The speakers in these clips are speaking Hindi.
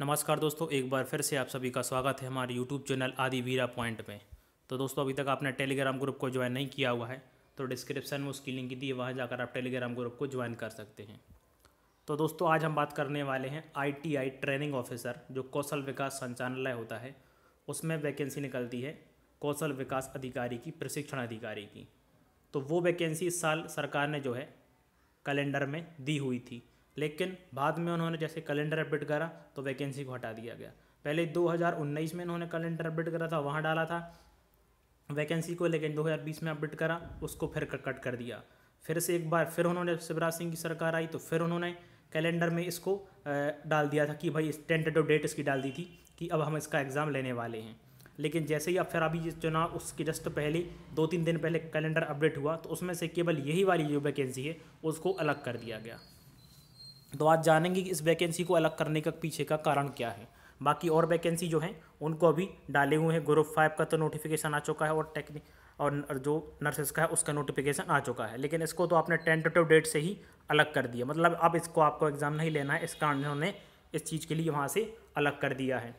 नमस्कार दोस्तों एक बार फिर से आप सभी का स्वागत है हमारे यूट्यूब चैनल आदि वीरा पॉइंट में तो दोस्तों अभी तक आपने टेलीग्राम ग्रुप को ज्वाइन नहीं किया हुआ है तो डिस्क्रिप्शन में उसकी लिंक दी है वहाँ जाकर आप टेलीग्राम ग्रुप को ज्वाइन कर सकते हैं तो दोस्तों आज हम बात करने वाले हैं आई ट्रेनिंग ऑफिसर जो कौशल विकास संचालनालय होता है उसमें वैकेंसी निकलती है कौशल विकास अधिकारी की प्रशिक्षण अधिकारी की तो वो वैकेंसी इस साल सरकार ने जो है कैलेंडर में दी हुई थी लेकिन बाद में उन्होंने जैसे कैलेंडर अपडेट करा तो वैकेंसी को हटा दिया गया पहले 2019 में इन्होंने कैलेंडर अपडेट करा था वहाँ डाला था वैकेंसी को लेकिन 2020 में अपडेट करा उसको फिर कट कर दिया फिर से एक बार फिर उन्होंने शिवराज सिंह की सरकार आई तो फिर उन्होंने कैलेंडर में इसको डाल दिया था कि भाई टेंटेटिव डेट इसकी डाल दी थी कि अब हम इसका एग्ज़ाम लेने वाले हैं लेकिन जैसे ही अब फिर अभी चुनाव उसके जस्ट पहले दो तीन दिन पहले कैलेंडर अपडेट हुआ तो उसमें से केवल यही वाली जो वैकेंसी है उसको अलग कर दिया गया तो आज जानेंगे कि इस वैकेंसी को अलग करने का पीछे का कारण क्या है बाकी और वैकेंसी जो हैं उनको अभी डाले हुए हैं ग्रुप फाइव का तो नोटिफिकेशन आ चुका है और टेक्निक और जो नर्सेज का है उसका नोटिफिकेशन आ चुका है लेकिन इसको तो आपने टेंटेटिव डेट से ही अलग कर दिया मतलब अब इसको आपको एग्ज़ाम नहीं लेना है इस कारण उन्होंने इस चीज़ के लिए वहाँ से अलग कर दिया है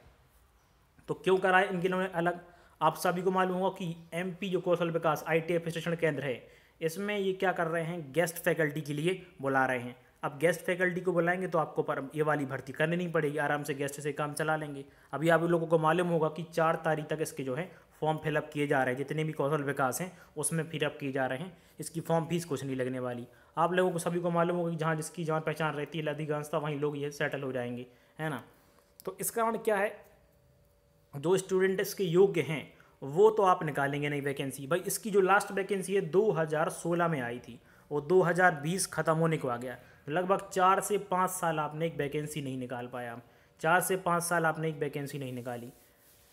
तो क्यों करा है इनके इन्होंने अलग आप सभी को मालूम होगा कि एम जो कौशल विकास आई टी प्रशिक्षण केंद्र है इसमें ये क्या कर रहे हैं गेस्ट फैकल्टी के लिए बुला रहे हैं अब गेस्ट फैकल्टी को बुलाएंगे तो आपको पर ये वाली भर्ती करनी नहीं पड़ेगी आराम से गेस्ट से काम चला लेंगे अभी आप लोगों को मालूम होगा कि चार तारीख तक इसके जो है फॉर्म फिलअप किए जा रहे हैं जितने भी कौशल विकास हैं उसमें फिलअप किए जा रहे हैं इसकी फॉर्म फीस कुछ नहीं लगने वाली आप लोगों को सभी को मालूम होगा कि जहाँ जिसकी जहाँ पहचान रहती है अधिकांशता वहीं लोग ये सेटल हो जाएंगे है ना तो इसका कारण क्या है जो स्टूडेंट इसके योग्य हैं वो तो आप निकालेंगे नहीं वैकेंसी भाई इसकी जो लास्ट वैकेंसी है 2016 में आई थी और 2020 ख़त्म होने को आ गया लगभग चार से पाँच साल आपने एक वैकेंसी नहीं निकाल पाया चार से पाँच साल आपने एक वैकेंसी नहीं निकाली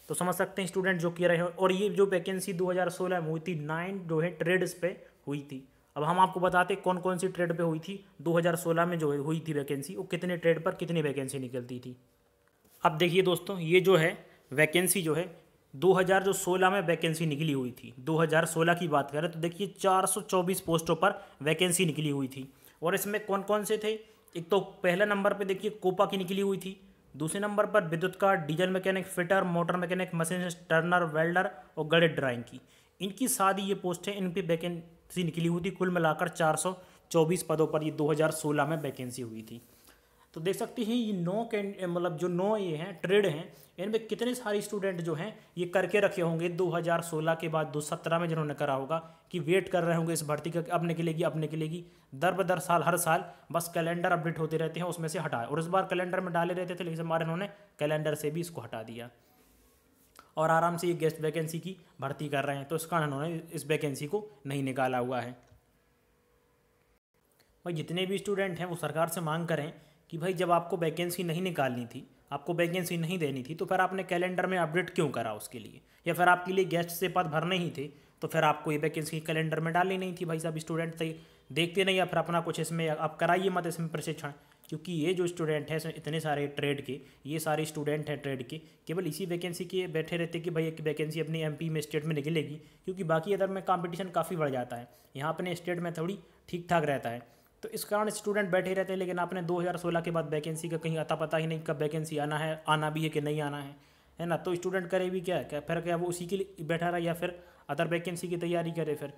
तो समझ सकते हैं स्टूडेंट जो किए रहे हो और ये जो वैकेंसी 2016 में हुई थी नाइन जो है ट्रेड्स पे हुई थी अब हम आपको बताते कौन कौन सी ट्रेड पे हुई थी 2016 में जो हुई थी वैकेंसी वो कितने ट्रेड पर कितनी वैकेंसी निकलती थी अब देखिए दोस्तों ये जो है वैकेंसी जो है सोलह में वैकेंसी निकली हुई थी सोलह की बात करें तो देखिए चौबीस पोस्टों पर वैकेंसी निकली हुई थी और इसमें कौन कौन से थे एक तो पहले नंबर पे देखिए कोपा की निकली हुई थी दूसरे नंबर पर विद्युत का diesel mechanic fitter motor mechanic machine turner welder और गड़े ड्राइंग की इनकी शादी ये पोस्ट है इन पर वैकेंसी निकली हुई थी कुल मिलाकर चार सौ चौबीस पदों पर ये 2016 में वैकेंसी हुई थी तो देख सकते हैं ये नौ के मतलब जो नौ ये हैं ट्रेड हैं इनमें कितने सारे स्टूडेंट जो हैं ये करके रखे होंगे 2016 के बाद 2017 में जिन्होंने करा होगा कि वेट कर रहे होंगे इस भर्ती का अब निकलेगी अब निकलेगी दर ब दर साल हर साल बस कैलेंडर अपडेट होते रहते हैं उसमें से हटाए और इस बार कैलेंडर में डाले रहते थे लेकिन हमारे इन्होंने कैलेंडर से भी इसको हटा दिया और आराम से ये गेस्ट वैकेंसी की भर्ती कर रहे हैं तो इस कारण उन्होंने इस वैकेंसी को नहीं निकाला हुआ है भाई जितने भी स्टूडेंट हैं वो सरकार से मांग करें कि भाई जब आपको वैकेंसी नहीं निकालनी थी आपको वैकेंसी नहीं देनी थी तो फिर आपने कैलेंडर में अपडेट क्यों करा उसके लिए या फिर आपके लिए गेस्ट से पद भरने ही थे तो फिर आपको ये वैकेंसी कैलेंडर में डालनी नहीं थी भाई साहब स्टूडेंट थे देखते नहीं या फिर अपना कुछ इसमें आप कराइए मत इसमें प्रशिक्षण क्योंकि ये जो स्टूडेंट हैं इतने सारे ट्रेड के ये सारे स्टूडेंट हैं ट्रेड के केवल इसी वैकेंसी के बैठे रहते कि भाई एक वैकेंसी अपनी एमपी में स्टेट में निकलेगी क्योंकि बाकी अदर में कंपटीशन काफ़ी बढ़ जाता है यहाँ अपने स्टेट में थोड़ी ठीक ठाक रहता है तो इस कारण स्टूडेंट बैठे रहते हैं लेकिन आपने 2016 के बाद वैकेंसी का कहीं अता पता ही नहीं कब वैकेंसी आना है आना भी है कि नहीं आना है है ना तो स्टूडेंट करे भी क्या क्या फिर क्या वो उसी के लिए बैठा रहा या फिर अदर वैकेंसी की तैयारी करे फिर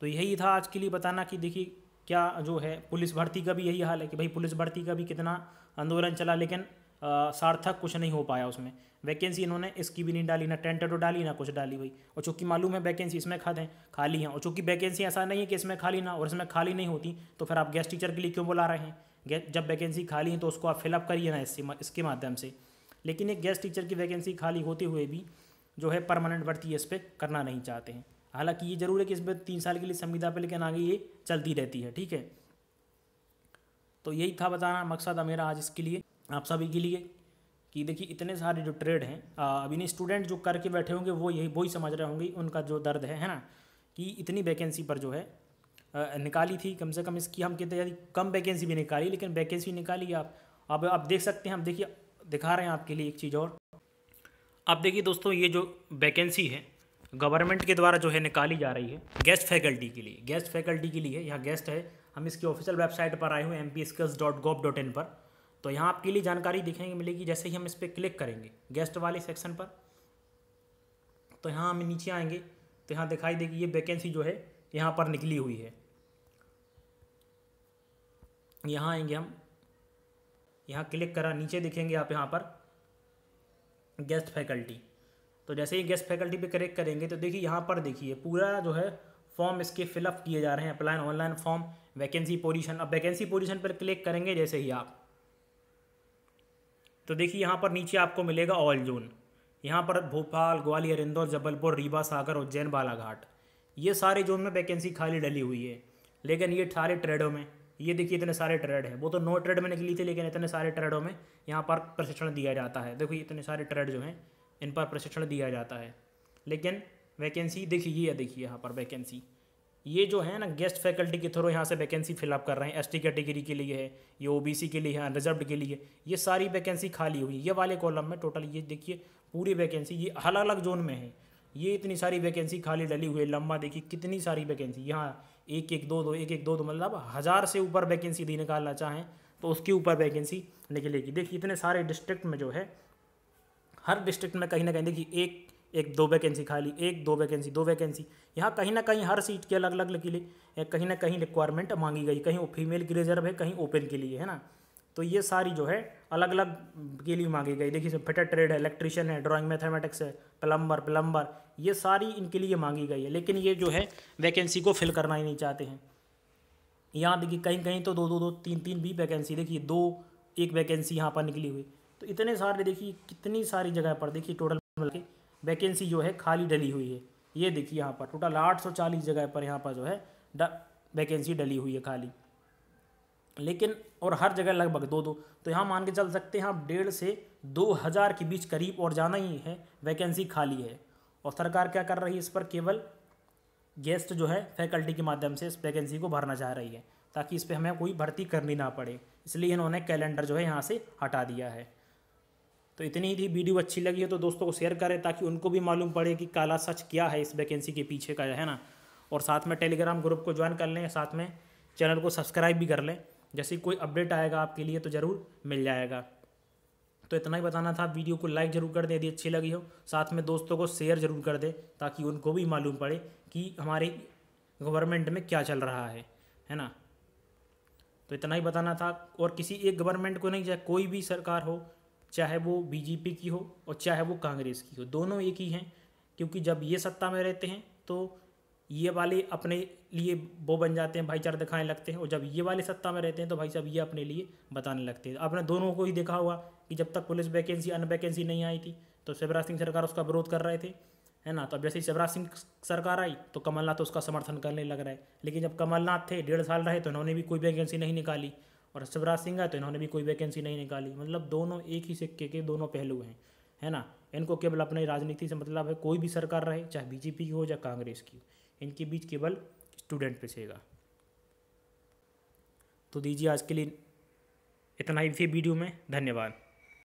तो यही था आज के लिए बताना कि देखिए क्या जो है पुलिस भर्ती का भी यही हाल है कि भाई पुलिस भर्ती का भी कितना आंदोलन चला लेकिन सार्थक कुछ नहीं हो पाया उसमें वैकेंसी इन्होंने इसकी भी नहीं डाली ना टेंटर तो डाली ना कुछ डाली हुई और चूँकि मालूम है वैकेंसी इसमें खा दें खाली हैं और चूँकि वैकेंसी ऐसा नहीं है कि इसमें खाली ना और इसमें खाली नहीं होती तो फिर आप गेस्ट टीचर के लिए क्यों बुला रहे हैं जब वैकेंसी खाली है तो उसको आप फिलअप करिए ना इससे इसके माध्यम से लेकिन एक गेस्ट टीचर की वैकेंसी खाली होते हुए भी जो है परमानेंट भर्ती इस पर करना नहीं चाहते हैं हालांकि ये जरूर है कि इस पर तीन साल के लिए संविदा पर लेकिन आगे ये चलती रहती है ठीक है तो यही था बताना मकसद मेरा आज इसके लिए आप सभी के लिए कि देखिए इतने सारे जो ट्रेड हैं अब इन्हें स्टूडेंट जो करके बैठे होंगे वो यही वही समझ रहे होंगे उनका जो दर्द है है ना कि इतनी वैकेंसी पर जो है निकाली थी कम से कम इसकी हम कहते हैं कम वैकेंसी भी निकाली लेकिन वैकेंसी निकाली आप अब आप देख सकते हैं हम देखिए दिखा रहे हैं आपके लिए एक चीज़ और आप देखिए दोस्तों ये जो वैकेंसी है गवर्नमेंट के द्वारा जो है निकाली जा रही है गेस्ट फैकल्टी के लिए गेस्ट फैकल्टी के लिए यहाँ गेस्ट है हम इसकी ऑफिशियल वेबसाइट पर आए हुए एम पर तो यहाँ आपके लिए जानकारी दिखेंगे मिलेगी जैसे ही हम इस पर क्लिक करेंगे गेस्ट वाले सेक्शन पर तो यहाँ हम नीचे आएंगे तो यहाँ दिखाई देगी ये वैकेंसी जो है यहाँ पर निकली हुई है यहाँ आएंगे हम यहाँ क्लिक करा नीचे दिखेंगे आप यहाँ पर गेस्ट फैकल्टी तो जैसे ही गेस्ट फैकल्टी पे क्लिक करेंगे तो देखिए यहाँ पर देखिए पूरा जो है फॉर्म इसके फिलअप किए जा रहे हैं apply online form vacancy position अब वैकेंसी पोजीशन पर क्लिक करेंगे जैसे ही आप तो देखिए यहाँ पर नीचे आपको मिलेगा ऑल जोन यहाँ पर भोपाल ग्वालियर इंदौर जबलपुर रीवा सागर उज्जैन बालाघाट ये सारे जोन में वैकेंसी खाली डली हुई है लेकिन ये सारे ट्रेडों में ये देखिए इतने सारे ट्रेड हैं वो तो नो ट्रेड में निकली थी लेकिन इतने सारे ट्रेडों में यहाँ पर प्रशिक्षण दिया जाता है देखो इतने सारे ट्रेड जो हैं इन पर प्रशिक्षण दिया जाता है लेकिन वैकेंसी देखिए ये देखिए यहाँ पर वैकेंसी ये जो है ना गेस्ट फैकल्टी के थ्रू यहाँ से वैकेंसी फिलअप कर रहे हैं एसटी कैटेगरी के लिए है ये ओबीसी के लिए है रिजर्व के लिए ये सारी वैकेंसी खाली हुई ये वाले कॉलम में टोटल ये देखिए पूरी वैकेंसी ये अलग अलग जोन में है ये इतनी सारी वैकेंसी खाली डली हुई है लंबा देखिए कितनी सारी वैकेंसी यहाँ एक एक दो दो एक एक दो दो मतलब हज़ार से ऊपर वैकेंसी भी निकालना चाहें तो उसके ऊपर वैकेंसी निकलेगी देखिए इतने सारे डिस्ट्रिक्ट में जो है हर डिस्ट्रिक्ट में कहीं ना कहीं देखिए एक एक दो वैकेंसी खाली एक दो वैकेंसी दो वैकेंसी यहाँ कहीं ना कहीं हर सीट के अलग अलग के लिए कहीं ना कहीं रिक्वायरमेंट मांगी गई कहीं वो फीमेल की रिजर्व है कहीं ओपन के लिए है ना तो ये सारी जो है अलग अलग के लिए मांगी गई देखिए फिटर ट्रेड है इलेक्ट्रिशियन है ड्राइंग मैथमेटिक्स है प्लम्बर प्लम्बर ये सारी इनके लिए मांगी गई है लेकिन ये जो है वैकेंसी को फिल करना ही नहीं चाहते हैं यहाँ देखिए कहीं कहीं तो दो दो दो तीन तीन भी वैकेंसी देखिए दो एक वैकेंसी यहाँ पर निकली हुई तो इतने सारे देखिए कितनी सारी जगह पर देखिए टोटल मिलकर वैकेंसी जो है खाली डली हुई है ये देखिए यहाँ पर टोटल आठ सौ चालीस जगह पर यहाँ पर जो है वैकेंसी डली हुई है खाली लेकिन और हर जगह लगभग दो दो तो यहाँ मान के चल सकते हैं आप डेढ़ से दो हज़ार के बीच करीब और जाना ही है वैकेंसी खाली है और सरकार क्या कर रही है इस पर केवल गेस्ट जो है फैकल्टी के माध्यम से इस वैकेंसी को भरना चाह रही है ताकि इस पर हमें कोई भर्ती करनी ना पड़े इसलिए इन्होंने कैलेंडर जो है यहाँ से हटा दिया है तो इतनी ही वीडियो अच्छी लगी हो तो दोस्तों को शेयर करें ताकि उनको भी मालूम पड़े कि काला सच क्या है इस वैकेंसी के पीछे का है ना और साथ में टेलीग्राम ग्रुप को ज्वाइन कर लें साथ में चैनल को सब्सक्राइब भी कर लें जैसे कोई अपडेट आएगा आपके लिए तो ज़रूर मिल जाएगा तो इतना ही बताना था वीडियो को लाइक ज़रूर कर दें यदि अच्छी लगी हो साथ में दोस्तों को शेयर ज़रूर कर दें ताकि उनको भी मालूम पड़े कि हमारे गवर्नमेंट में क्या चल रहा है है ना तो इतना ही बताना था और किसी एक गवर्नमेंट को नहीं चाहे कोई भी सरकार हो चाहे वो बीजेपी की हो और चाहे वो कांग्रेस की हो दोनों एक ही हैं क्योंकि जब ये सत्ता में रहते हैं तो ये वाले अपने लिए वो बन जाते हैं भाईचारा दिखाने लगते हैं और जब ये वाले सत्ता में रहते हैं तो भाई साहब ये अपने लिए बताने लगते हैं आपने दोनों को ही देखा हुआ कि जब तक पुलिस वैकेंसी अन वैकेंसी नहीं आई थी तो शिवराज सिंह सरकार उसका विरोध कर रहे थे है ना तो अब जैसे शिवराज सिंह सरकार आई तो कमलनाथ उसका समर्थन करने लग रहा है लेकिन जब कमलनाथ थे डेढ़ साल रहे तो उन्होंने भी कोई वैकेंसी नहीं निकाली और शिवराज सिंह है तो इन्होंने भी कोई वैकेंसी नहीं निकाली मतलब दोनों एक ही सिक्के के दोनों पहलू हैं है ना इनको केवल अपने राजनीति से मतलब है कोई भी सरकार रहे चाहे बीजेपी की हो या कांग्रेस की इनके बीच केवल स्टूडेंट पिसेगा तो दीजिए आज के लिए इतना ही थी वीडियो में धन्यवाद